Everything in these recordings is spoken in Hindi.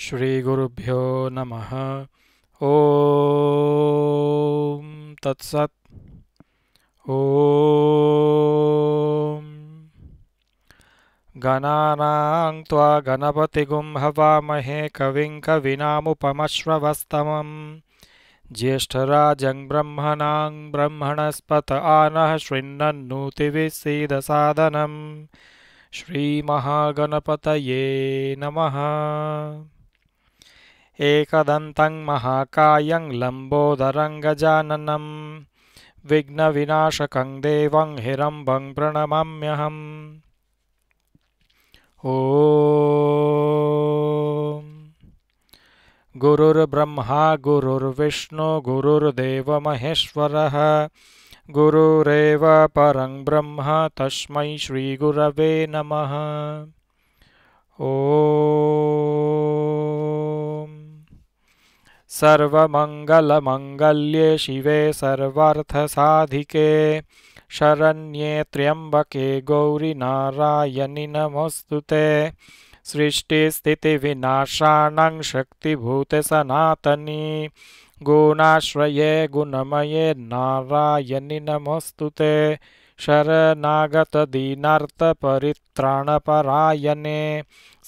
श्रीगुरुभ्यो नम ओ तत्सत् ॐ गणानां त्वा गणपतिगुं हवामहे कविं कविनामुपमश्रवस्तमं ज्येष्ठराजं ब्रह्मणां ब्रह्मणस्पत आनः शृण्णन्नूतिविसीदसादनं श्रीमहागणपतये नमः एकदन्तं महाकायं लम्बोदरङ्गजाननं विघ्नविनाशकं देवं हिरम्बं प्रणमाम्यहम् ॐ गुरुर्ब्रह्मा गुरुर्विष्णु गुरुर्देवमहेश्वरः गुरुरेव परं ब्रह्म तस्मै श्रीगुरवे नमः ओ सर्वमङ्गलमङ्गल्ये शिवे सर्वार्थसाधिके शरण्ये त्र्यम्बके गौरि नारायणि नमोऽस्तु ते सृष्टिस्थितिविनाशाणं शक्तिभूते सनातनी गुणाश्रिए गुणमये नारायणि नमोऽस्तु शरनागतदीनार्तपरित्राणपरायणे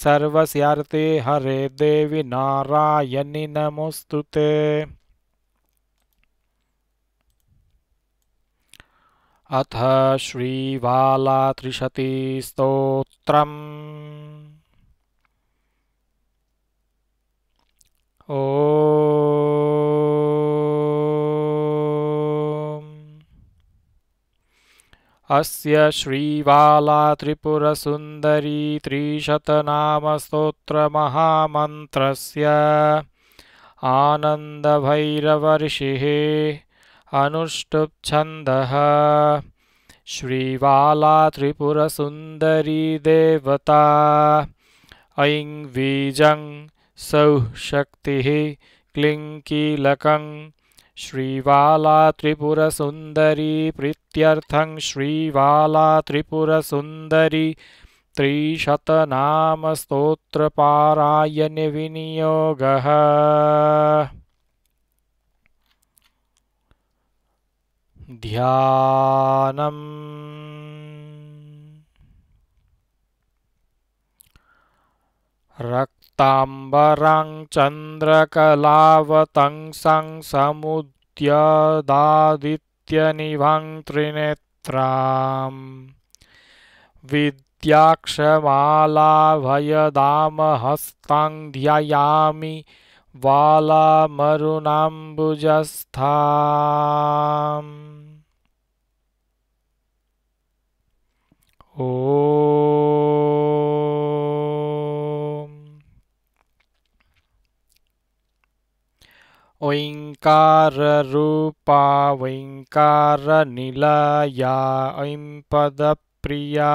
सर्वस्यार्ते हरे देवि नारायणि नमोस्तु ते अथ श्रीवाला स्तोत्रम्, ओ अस्य श्रीबाला त्रिपुरसुन्दरी त्रिशतनामस्तोत्रमहामन्त्रस्य आनन्दभैरवर्षिः अनुष्टुप्छन्दः श्रीबाला त्रिपुरसुन्दरी देवता ऐं बीजं सौः शक्तिः क्लीं श्रीवाला त्रिपुरसुन्दरी प्रीत्यर्थं श्रीवाला त्रिपुरसुन्दरी त्रिशतनामस्तोत्रपारायणविनियोगः ध्यानम् रक्ताम्बरं चन्द्रकलावतंसं समुद्यदादित्यनिभं त्रिनेत्राम् विद्याक्षमालाभयदामहस्तां ध्यायामि वालामरुणाम्बुजस्था ओङ्कारनिलया ऐं पदप्रिया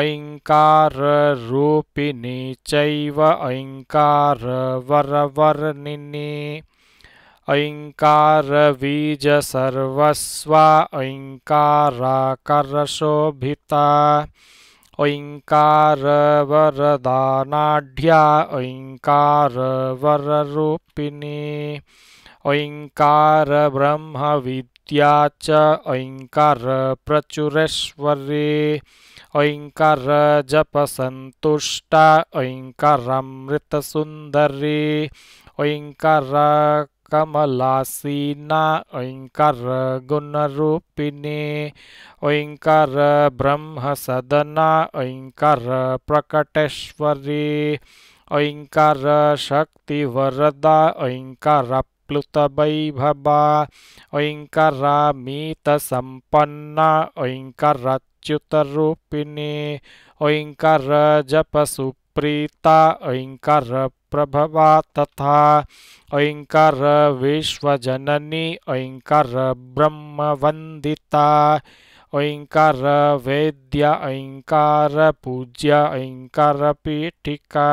अयङ्काररूपिनी चैव ऐङ्कारवरवर्णिनि ऐङ्कारबीजसर्वस्वा ऐङ्काराकरशोभिता ओंकार ओंकारवरदानाढ्या ओंकारवररूपिणी ओंकार ब्रह्म विद्या च ओंकार प्रचुरेश्वरी ओंकार जप संतुष्टा ओंकार अमृत सुंदरी ओंकार कमलासीना ओंकार रूपिणी ओंकार ब्रह्म सदना ओंकार प्रकटेश्वरी ओंकार शक्ति वरदा ओंकार प्लुत ओंकार मीत संपन्ना ओंकार जप सुप्रीता ओंकार प्रभवा तथा ऐङ्कार विश्वजननी ओंकार ब्रह्म ब्रह्मवन्दिता ओंकार वेद्य ओंकार पूज्य ओंकार पीठिका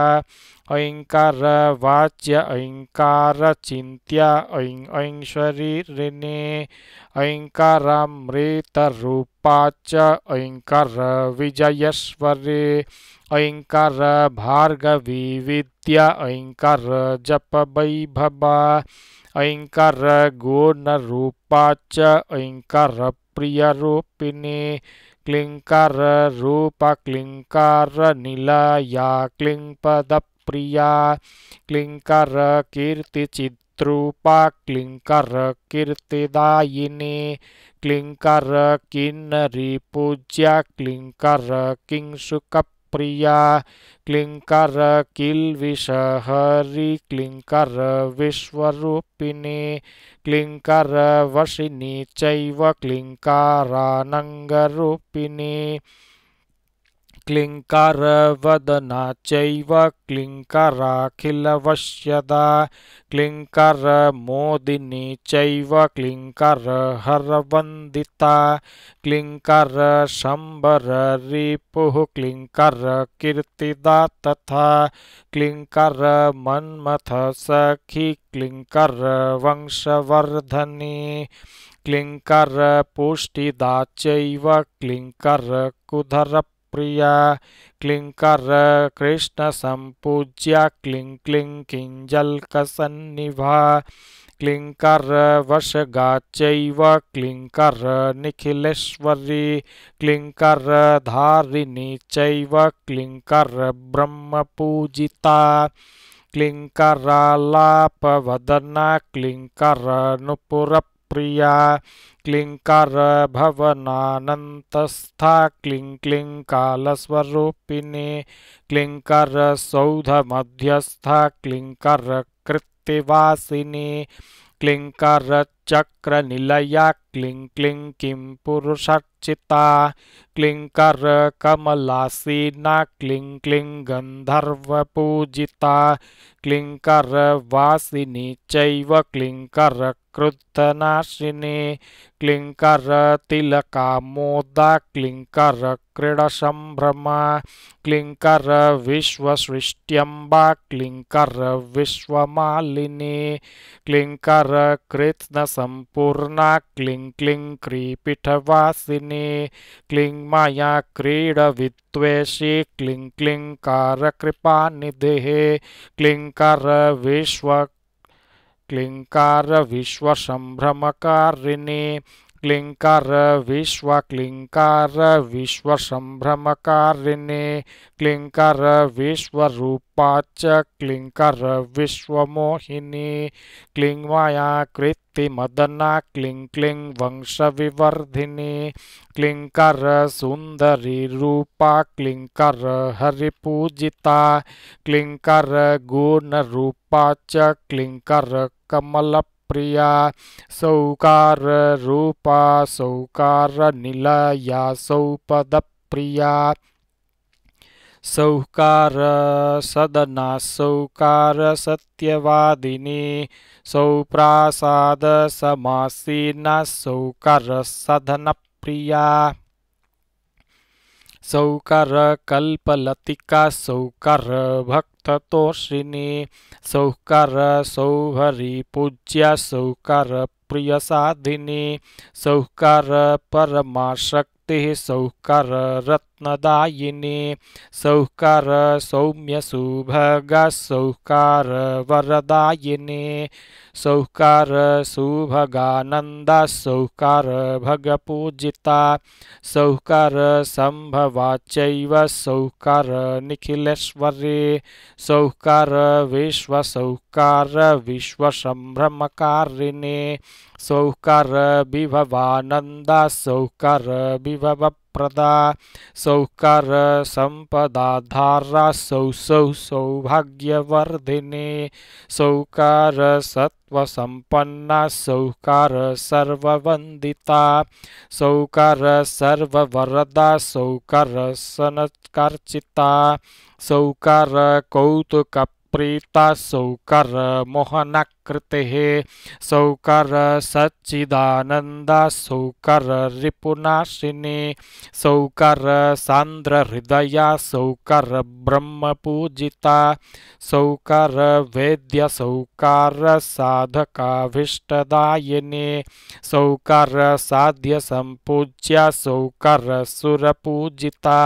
ओंकार वाच्य ओंकार चिंत्या ओं ओं शरीरिणे ओंकारामृतरूपाच ओंकार विजयेश्वरे ओंकार भार्गवी विद्या ओंकार जप वैभव ओंकार रूपाच ओंकार प्रियरूपिणी क्लिङ्कररूप क्लिङ्पदप्रिया क्लिङ्करकीर्तिचिद्रूपा क्लिङ्कर कीर्तिदायिने क्लिङ्कर क्लिङ्कर प्रिया क्लिङ्कर किल्विषहरि क्लिङ्कर विश्वरूपिणी क्लिङ्कर वशिनी चैव क्लिङ्कारानङ्गरूपिणी क्लिङ्कारवदना चैव क्लिङ्कराखिलवश्यदा क्लिङ्करमोदिनी चैव क्लिङ्करहरवन्दिता क्लिङ्करशम्बररिपुः क्लिङ्करकीर्तिदा तथा क्लिङ्करमन्मथसखि क्लिङ्करवंशवर्धनी क्लिङ्करपुष्टिदा चैव क्लिङ्करकुधर प्रिया क्लिंकर क्लिङ्कर कृष्णसम्पूज्या क्लिं क्लिं क्लिंकर वश वशगाच्यैव क्लिंकर निखिलेश्वरी क्लिंकर धारिणी चैव क्लिङ्कर ब्रह्मपूजिता क्लिंकर नुपुर प्रिया क्लिङ्कारभवनानन्तस्था क्लिं क्लिङ्कालस्वरूपिणे क्लिङ्कारसौधमध्यस्था कृत्तिवासिनी क्लिङ्कार चक्र निलया क्लिं क्लिं किं पुरुषर्चिता क्लिङ्कर कमलासीना क्लिं क्लिं गन्धर्वपूजिता क्लिङ्कर वासिनी चैव क्लिङ्कर क्रुद्धनाशिनी क्लिङ्कर तिलकामोदा क्लिङ्कर क्रीडसम्भ्रमा क्लिङ्कर विश्वसृष्ट्यम्बा क्लिङ्कर विश्वमालिनी क्लिङ्कर कृत्न सम्पूर्णा क्लिं क्लिं क्रीपीठवासिनी क्लिं माया क्रीडविद्वेषी क्लिं क्लिं कारकृपानिधिः क्लिं कर विश्व क्लिंकार क्लिङ्कारविश्वसम्भ्रमकारिणी क्लिङ्कार विश्वक्लिङ्कार विश्वसम्भ्रमकारिणे क्लिङ्कार विश्वरूपाच क्लिङ्कार विश्वमोहिनी क्लिङ्माया कृत्तिमदना क्लिं क्लिं वंशविवर्धिनी क्लिङ्कर सुन्दरी रूपा क्लिङ्कर हरिपूजिता क्लिङ्कर गुणरूपा च क्लिङ्कर कमल प्रिया सौकाररूपा सौकारनिलया प्रिया सौकार सदना सौकार सत्यवादिनी सौप्रासाद समासीना सौकार सधनप्रिया सौकर कल्पलतिका सौकर भक् तोषिणी सौकार सौहरी पूज्या सौकार प्रिय साधिनी सौकार परमाशक्ति ते सौकररत्नदायिने सौकर सौम्य सुभगासौकार सौकर सौकार सुभगानन्दा भगपूजिता सौकर संभवा चैव सौकार निखिलैश्वर्य सौकार विश्वसौकार विश्वसम्भ्रमकारिणे सौकर विभवानंद सौकर प्रदा सौकर धारा सौ सौ सौभाग्यवर्धिने सत्व संपन्ना सौकर सर्ववंदिता सौकर सर्ववरदा सौकर सनत्कर्चिता सौकर कौतुक प्रीता सौकर मोहनाकृतिः सौकर सच्चिदानंद सौकर रिपुनाशिनी सौकर हृदय सौकर पूजिता सौकर वेद्य सौकार साधकाभीष्टदायिनी सौकर संपूज्य सौकर सुरपूजिता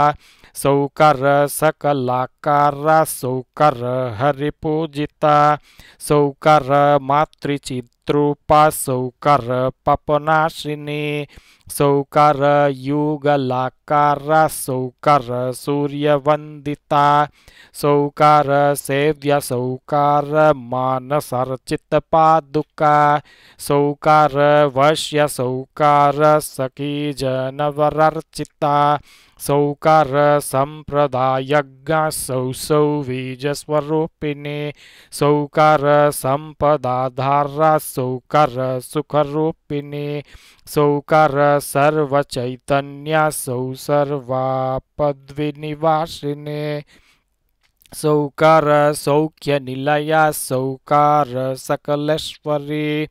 सौकर सकलाकार सौकर हरिपूजिता सौकर मातृचित्रूपा सौकर पपनाशिनी सौकर युगलाकार सौकर सूर्यवंदिता सौकार सेव्य सौकार पादुका सौकार वश्य सौकार जनवरर्चिता सौकार संप्रदाय सौ सौ बीजस्वरूपिणी सौकर सम्पदाधार सौकर सुखरूपिणी सौकर सर्वचैतन्यासौ सर्वापद्विनिवासिने सौकार सौख्य निलया सौकार सकलेश्वरी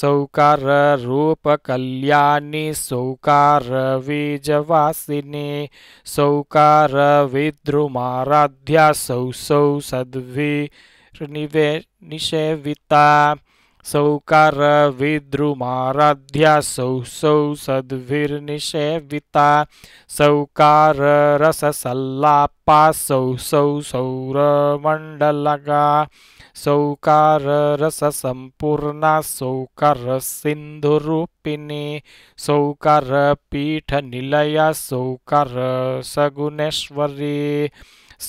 सौकार रूप कल्याणी सौकार बीजवासिनी सौकार विद्रुमाराध्या सौ सौ सद्वि निषेविता सौकार सौकारविद्रुमाराध्यासौ सौ सौ सद्भिर्निषेविता सौकाररससल्लापासौ सौ सौ सौरमण्डलगा सौकाररससम्पूर्णा सौकरसिन्धुरूपिणी सौकरपीठनिलया सौकरसगुणेश्वरी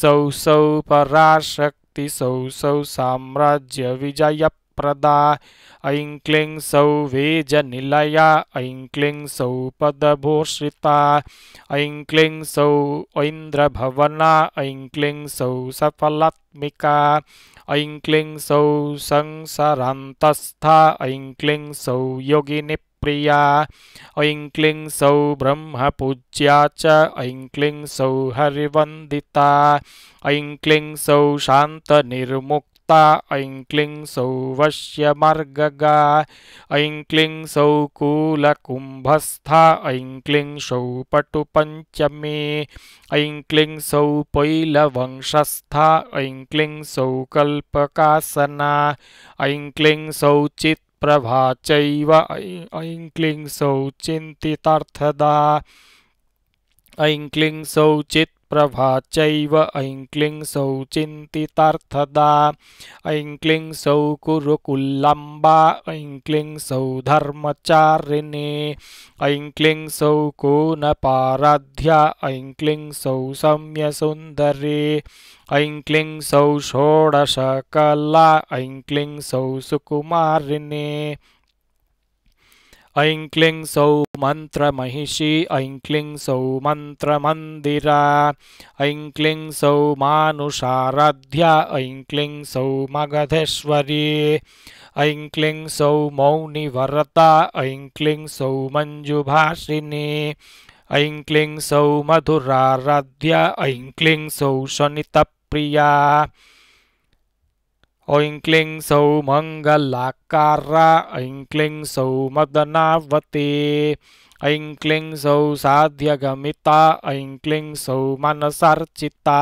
सौ सौ पराशक्ति सौ सौ साम्राज्य विजय प्रदा ऐं क्लीं सौ वेजनिलया ऐं क्लीं सौ पदभूषिता ऐं क्लीं सौ ऐन्द्रभवना ऐं क्लीं सौ सफलात्मिका ऐं क्लीं सौ संसरान्तस्था ऐं क्लीं सौ योगिनि प्रिया ऐं क्लीं सौ ब्रह्मपूज्या च ऐं क्लीं सौ हरिवन्दिता ऐं क्लीं सौ शान्तनिर्मुक्ता ता ऐं क्लिं सौवश्य मर्गगा ऐं क्लिं सौ कूलकुम्भस्था ऐं सौ पटुपञ्चमे ऐं सौ पैलवंशस्था ऐं सौ कल्पकासना ऐं सौ चित् प्रभा चैव ऐं सौ चिन्तितार्थदा ऐं क्लिं सौ चित् चैव प्रभाच्यैव चिन्तितार्थदा ऐंक्लींसौकुरुकुल्लम्बा ऐक्लीं सौः धर्मचारिणे ऐंक्लींसौकोनपाराध्या ऐंक्लीं सौषम्यसुन्दरी ऐंक्लीं सौः षोडशकला ऐक्लींसौ सुकुमारिणे ऐं क्लीं सौ मन्त्रमहिषी ऐं क्लीं मन्त्रमन्दिरा ऐं क्लीं मानुषाराध्या ऐं क्लीं सौ मगधेश्वरी ऐं क्लीं मौनिवरता ऐं क्लीं सौ मञ्जुभाषिणी ऐं क्लीं सौ मधुराराध्या ऐं क्लीं सौ शनितप्रिया ओंक्लिंग क्लीं सौ मंगलाकार ऐंक्लिंग सौ मदनावते ऐंक्लिंग क्लीं सौ साध्यगमिता ऐं सौ मनसार्चिता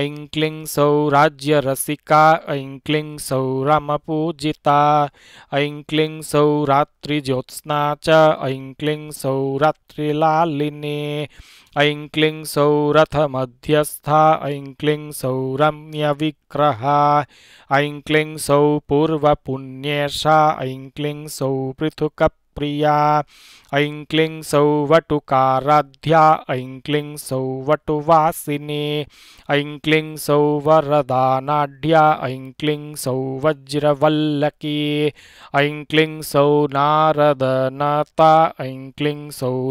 ऐंक्लिंग सौ राज्यरसिका ऐं सौ रमपूजिता ऐं सौ रात्रिज्योत्स्ना च ऐंक्लिंग क्लीं सौ रात्रिलालिने ऐं सौरथ सौरथमध्यस्था ऐं सौरम्य विग्रह ऐं सौ पूर्वपुण्येषा ऐं सौ पृथुक िया ऐंक्लीं सौवटुकाराध्या ऐंक्लीं सौवटुवासिनी ऐं क्लीं सौवरदानाढ्या ऐंक्लीं सौवज्रवल्लकी सौ नारदनता सौनन्दिपूजिता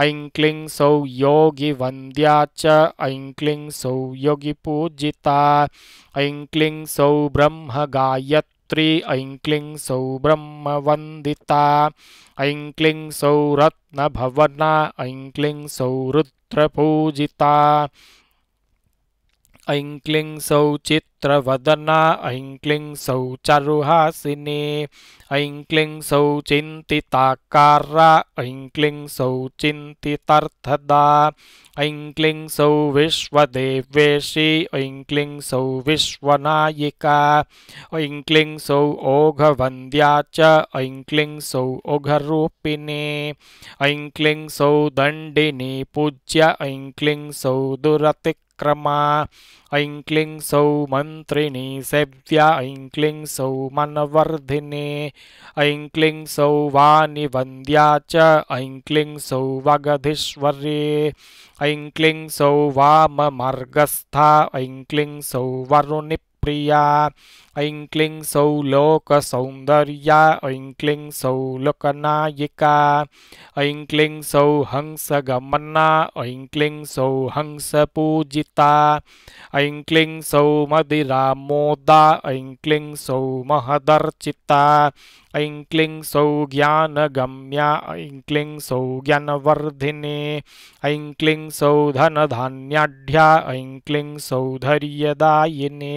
ऐं क्लीं सौ योगिवन्द्या च ऐं सौ योगिपूजिता ऐं क्लीं सौ ब्रह्म गायत्री ऐं क्लीं सौ ब्रह्मवन्दिता ऐं क्लीं सौ रत्नभवना ऐं क्लीं सौ पूजिता ऐं सौ चित्रवदना ऐं क्लीं सौ चारुहासिनी ऐं क्लीं सौ चिन्तिताकारा ऐं क्लीं सौ चिन्तितार्थदा ऐं क्लीं सौ विश्वदेवेशी ऐं क्लीं सौ विश्वनायिका ऐं क्लीं सौ ओघवन्द्या च ऐं क्लीं सौ ओघरूपिणी ऐं क्लीं सौ दण्डिनी पूज्य ऐं क्लीं सौ दुरतिक् सौ मन्त्रिणी सेव्या सौ मनवर्धिने ऐक्लींसौ वा निवन्द्या च ऐंक्लींसौवगीश्वर्ये सौ वाममार्गस्था वरुणिप्रिया ऐं क्लीं सौ लोकसौन्दर्या ऐं क्लीं सौ लोकनायिका ऐं क्लीं सौ हंसगमना ऐं क्लीं सौ हंसपूजिता ऐं क्लीं सौ मदिरामोदा ऐं क्लीं सौ महदर्चिता ऐं क्लीं सौ ज्ञानगम्या ऐं क्लीं सौ ज्ञानवर्धिने ऐं क्लीं सौ धनधान्याढ्या ऐं क्लीं सौ धैर्यदायिने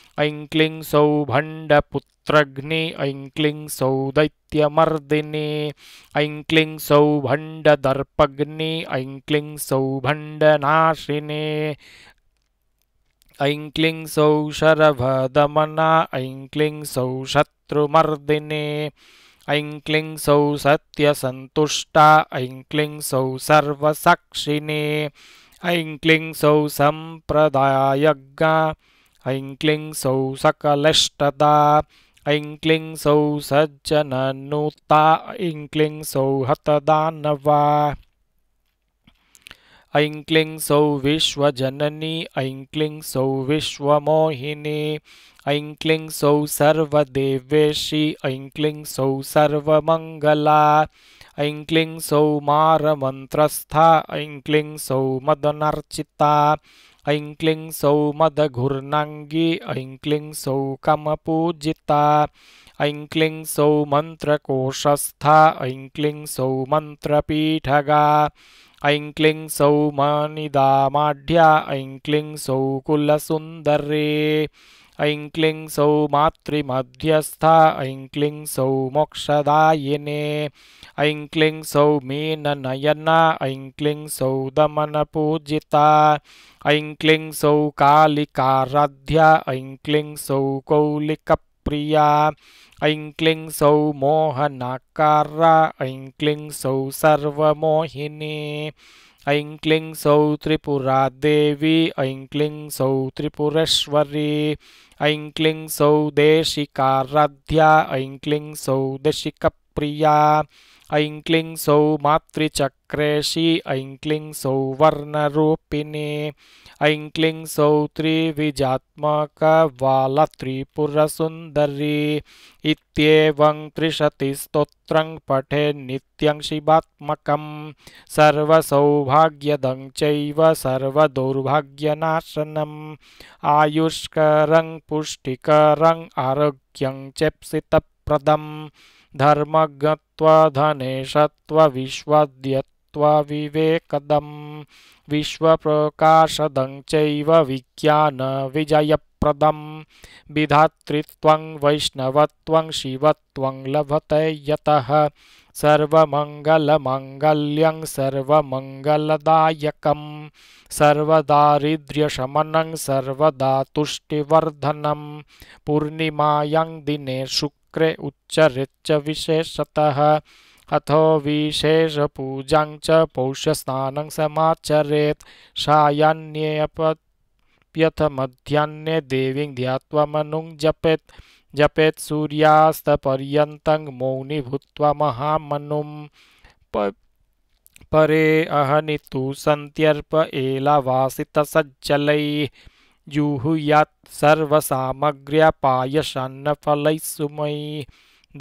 भण्डदर्पग्नि ऐंक्लीं सौ भण्डनाशिनि ऐंसौण्डनाशिने सौ शरभदमना ऐंक्लींसौः शत्रुमर्दिने सौ सत्यसन्तुष्टा ऐंक्लींसौः सर्वसाक्षिणे सौ सम्प्रदायज्ञा ऐं क्लिं सौ सकलष्टदा ऐं क्लिं सौ सज्जननुता ऐं क्लिं सौ हतदानवा ऐं क्लिं सौ विश्वजननी ऐं क्लिं सौ विश्वमोहिनी ऐं क्लिं सौ सर्वदेवेशी ऐं क्लिं सौ सर्वमङ्गला ऐं क्लिं सौ मारमन्त्रस्था ऐं क्लिं सौ मदनर्चिता ऐं क्लीं सौ मदघुर्नाङ्गी ऐं क्लीं सौ कमपूजिता ऐं क्लीं सौ मन्त्रकोशस्था ऐं क्लीं सौ मन्त्रपीठगा ऐं क्लीं सौ मानिदामाढ्या ऐं क्लीं सौ कुलसुन्दरे ऐं क्लीं सौ मातृमध्यस्था ऐं क्लीं सौ मोक्षदायिने ऐं क्लीं सौ मीननयना ऐं क्लीं सौ दमनपूजिता ऐं क्लीं सौ कालिकाराध्या ऐं क्लीं सौ कौलिकप्रिया ऐं क्लीं सौ मोहनाकारा ऐं क्लीं सौ सर्वमोहिनी ऐं क्लीं सौ त्रिपुरादेवी ऐं क्लीं सौ त्रिपुरेश्वरी ऐं क्लीं सौ देशिकाराध्या ऐं क्लीं सौ दशिकप्रिया ऐं क्लीं सौः मातृचक्रेशी ऐं क्लीं सौः वर्णरूपिणी ऐं क्लीं सौः त्रिविजात्मकवालत्रिपुरसुन्दरी इत्येवं त्रिशति स्तोत्रं पठे नित्यं शिवात्मकं सर्वसौभाग्यदं चैव सर्वदौर्भाग्यनाशनम् आयुष्करं पुष्टिकरं आरोग्यं चेप्सितप्रदम् धर्मज्ञत्वधनेशत्वविश्वद्यत्वविवेकदं विश्वप्रकाशदं चैव विज्ञानविजयप्रदं विधातृत्वं वैष्णवत्वं शिवत्वं लभते यतः सर्वमङ्गलमङ्गल्यं सर्वमङ्गलदायकं सर्वदारिद्र्यशमनं सर्वदा तुष्टिवर्धनं पूर्णिमायां दिने शुक् चक्रे उच्चरिच्च विशेषतः अथो विशेषपूजां च पौष्यस्नानं सामचरेत सायान्येऽप्यथमध्याह्ने देवीं ध्यात्वा मनुं जपेत जपेत् सूर्यास्तपर्यन्तं मौनी भूत्वा महामनुं प परे अहनितु सन्त्यर्प एलावासितसज्जलैः जुहुयात् सर्वसामग्र्यपायशन्नफलैः सुमयि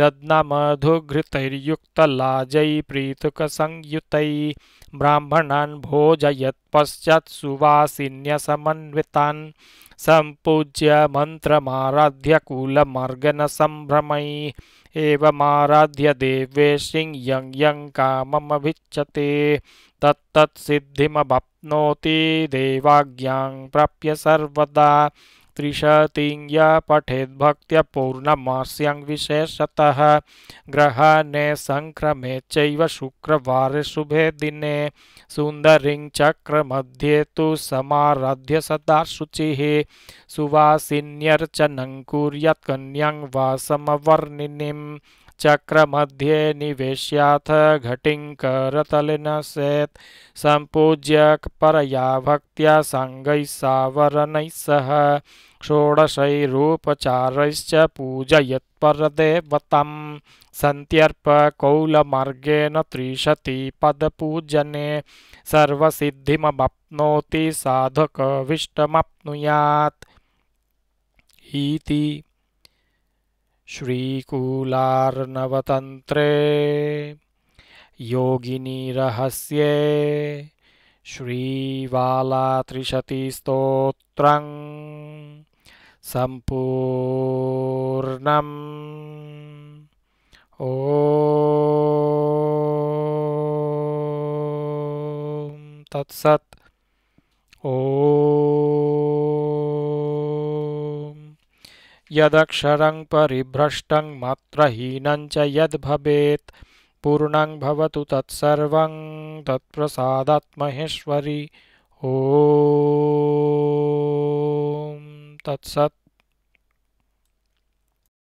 दद्नमधुघृतैर्युक्तलाजै प्रीतुकसंयुतै ब्राह्मणान् भोजयत्पश्चात् सुवासिन्यसमन्वितान् सम्पूज्य मन्त्रमाराध्य कुलमार्गनसम्भ्रमै एवमाराध्य देवेशिं यं यं काममभिच्छते तत्तत्सिद्धिमवप्नोति देवाज्ञां प्राप्य सर्वदा य पठेद्भक्त्यपूर्णमास्यं विशेषतः ग्रहणे सङ्क्रमे चैव शुक्रवारे शुभे दिने सुन्दरीं चक्रमध्ये तु समाराध्य कन्यां वा वासमवर्णिनिं चक्रमध्ये निवेश्याथ घटिं करतलिनसेत् सम्पूज्य परया भक्त्या साङ्गैः सावरणैः सह षोडशैरूपचारैश्च पूजयत्परदेवतं सन्त्यर्पकौलमार्गेण त्रिशति पदपूजने सर्वसिद्धिमवाप्नोति साधकविष्टमाप्नुयात् इति श्रीकुलार्णवतन्त्रे योगिनीरहस्ये श्रीवाला सम्पूर्णम् ओ तत्सत् ओ यदक्षर परिभ्रष्टं मात्रहीनं च पूर्णं भवतु तत्सर्वं तत्प्रसादात्महेश्वरि ॐ तत्सत्